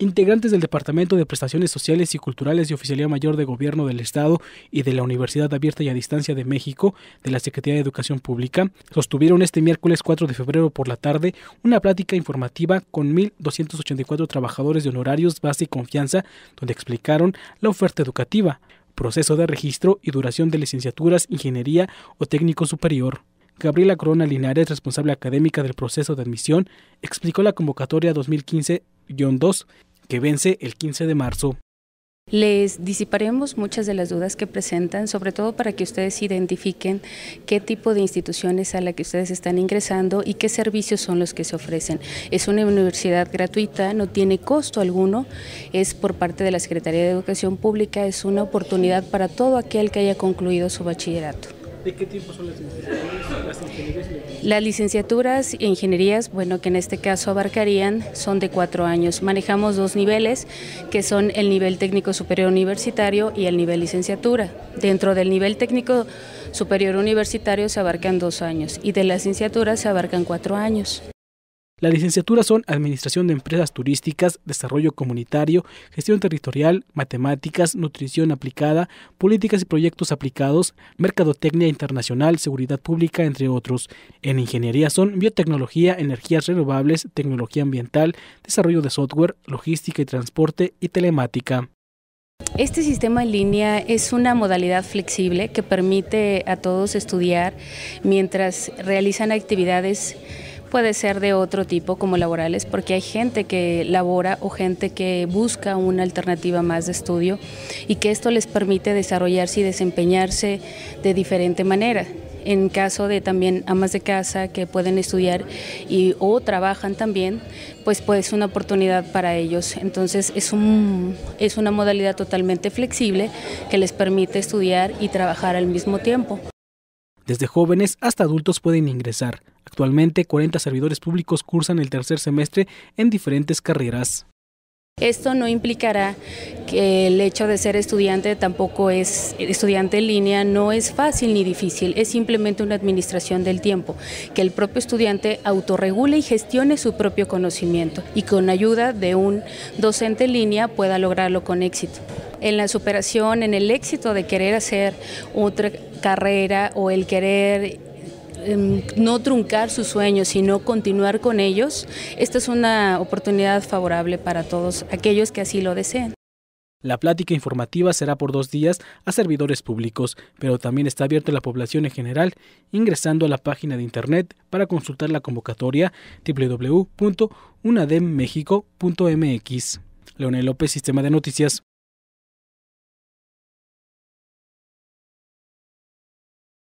Integrantes del Departamento de Prestaciones Sociales y Culturales y Oficialía Mayor de Gobierno del Estado y de la Universidad Abierta y a Distancia de México de la Secretaría de Educación Pública sostuvieron este miércoles 4 de febrero por la tarde una plática informativa con 1.284 trabajadores de honorarios, base y confianza, donde explicaron la oferta educativa, proceso de registro y duración de licenciaturas, ingeniería o técnico superior. Gabriela Corona Linares, responsable académica del proceso de admisión, explicó la convocatoria 2015 2 que vence el 15 de marzo. Les disiparemos muchas de las dudas que presentan, sobre todo para que ustedes identifiquen qué tipo de instituciones a la que ustedes están ingresando y qué servicios son los que se ofrecen. Es una universidad gratuita, no tiene costo alguno, es por parte de la Secretaría de Educación Pública, es una oportunidad para todo aquel que haya concluido su bachillerato. ¿De qué tipo son las licenciaturas? Las, las licenciaturas e ingenierías, bueno, que en este caso abarcarían, son de cuatro años. Manejamos dos niveles, que son el nivel técnico superior universitario y el nivel licenciatura. Dentro del nivel técnico superior universitario se abarcan dos años y de las licenciaturas se abarcan cuatro años. Las licenciaturas son Administración de Empresas Turísticas, Desarrollo Comunitario, Gestión Territorial, Matemáticas, Nutrición Aplicada, Políticas y Proyectos Aplicados, Mercadotecnia Internacional, Seguridad Pública, entre otros. En Ingeniería son Biotecnología, Energías Renovables, Tecnología Ambiental, Desarrollo de Software, Logística y Transporte y Telemática. Este sistema en línea es una modalidad flexible que permite a todos estudiar mientras realizan actividades puede ser de otro tipo como laborales, porque hay gente que labora o gente que busca una alternativa más de estudio y que esto les permite desarrollarse y desempeñarse de diferente manera en caso de también amas de casa que pueden estudiar y o trabajan también, pues pues una oportunidad para ellos. Entonces es un es una modalidad totalmente flexible que les permite estudiar y trabajar al mismo tiempo. Desde jóvenes hasta adultos pueden ingresar Actualmente, 40 servidores públicos cursan el tercer semestre en diferentes carreras. Esto no implicará que el hecho de ser estudiante tampoco es estudiante en línea, no es fácil ni difícil, es simplemente una administración del tiempo, que el propio estudiante autorregule y gestione su propio conocimiento y con ayuda de un docente en línea pueda lograrlo con éxito. En la superación, en el éxito de querer hacer otra carrera o el querer Em, no truncar sus sueños, sino continuar con ellos, esta es una oportunidad favorable para todos aquellos que así lo deseen. La plática informativa será por dos días a servidores públicos, pero también está abierta a la población en general ingresando a la página de internet para consultar la convocatoria www.unademmexico.mx. Leonel López, Sistema de Noticias.